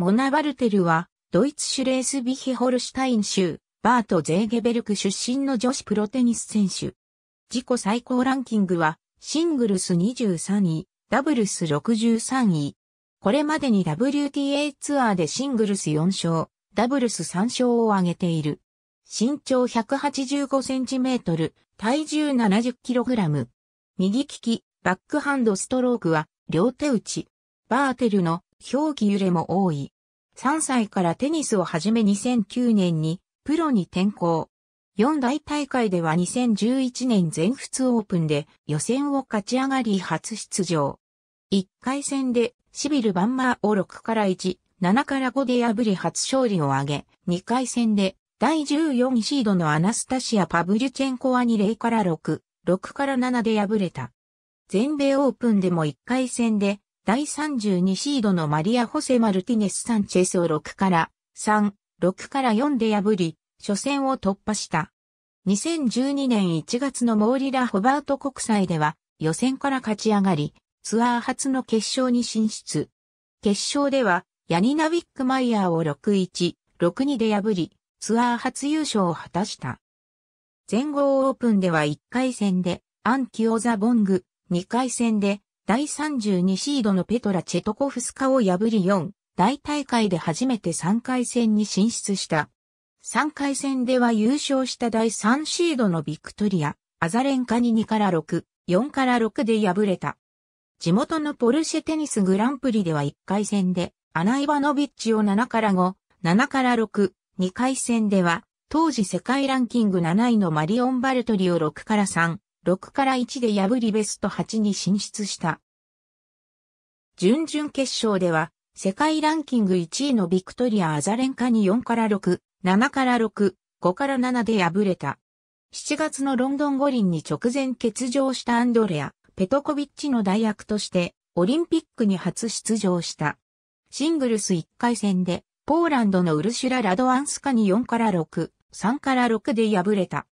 モナ・バルテルは、ドイツシュレースビヒホルシュタイン州、バート・ゼーゲベルク出身の女子プロテニス選手。自己最高ランキングは、シングルス23位、ダブルス63位。これまでに WTA ツアーでシングルス4勝、ダブルス3勝を挙げている。身長185センチメートル、体重70キログラム。右利き、バックハンドストロークは、両手打ち。バーテルの表記揺れも多い。3歳からテニスを始め2009年にプロに転向。四大大会では2011年全仏オープンで予選を勝ち上がり初出場。1回戦でシビル・バンマーを6から1、7から5で破り初勝利を挙げ、2回戦で第14シードのアナスタシア・パブリュチェンコは2 0から6、6から7で敗れた。全米オープンでも1回戦で第32シードのマリア・ホセ・マルティネス・サンチェスを6から、3、6から4で破り、初戦を突破した。2012年1月のモーリラ・ホバート国際では、予選から勝ち上がり、ツアー初の決勝に進出。決勝では、ヤニナ・ウィックマイヤーを6-1、6-2で破り、ツアー初優勝を果たした。全豪オープンでは1回戦で、アン・キオザ・ボング、2回戦で、第32シードのペトラ・チェトコフスカを破り4、大大会で初めて3回戦に進出した。3回戦では優勝した第3シードのビクトリア、アザレンカに2から6、4から6で敗れた。地元のポルシェテニスグランプリでは1回戦で、アナイバノビッチを7から5、7から6、2回戦では、当時世界ランキング7位のマリオン・バルトリを6から3、6から1で破りベスト8に進出した。準々決勝では、世界ランキング1位のビクトリア・アザレンカに4から6、7から6、5から7で敗れた。7月のロンドン五輪に直前欠場したアンドレア、ペトコビッチの代役として、オリンピックに初出場した。シングルス1回戦で、ポーランドのウルシュラ・ラドアンスカに4から6、3から6で敗れた。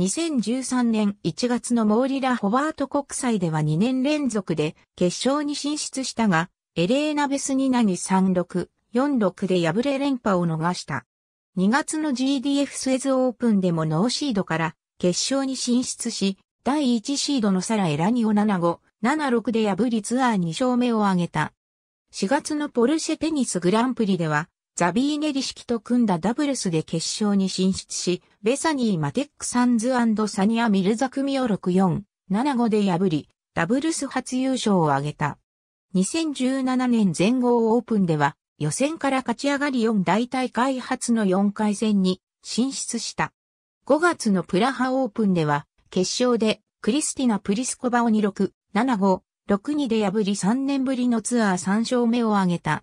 2013年1月のモーリラ・ホワート国際では2年連続で決勝に進出したが、エレーナ・ベスニナに36、46で敗れ連覇を逃した。2月の GDF スエズオープンでもノーシードから決勝に進出し、第1シードのサラ・エラニオ75、76で破りツアー2勝目を挙げた。4月のポルシェテニスグランプリでは、ザビーネリ式と組んだダブルスで決勝に進出し、ベサニー・マテック・サンズサニア・ミルザ組を6-4、7-5で破り、ダブルス初優勝を挙げた。2017年全豪オープンでは、予選から勝ち上がり4大大会初の4回戦に進出した。5月のプラハオープンでは、決勝でクリスティナ・プリスコバを2-6、7-5、6-2で破り3年ぶりのツアー3勝目を挙げた。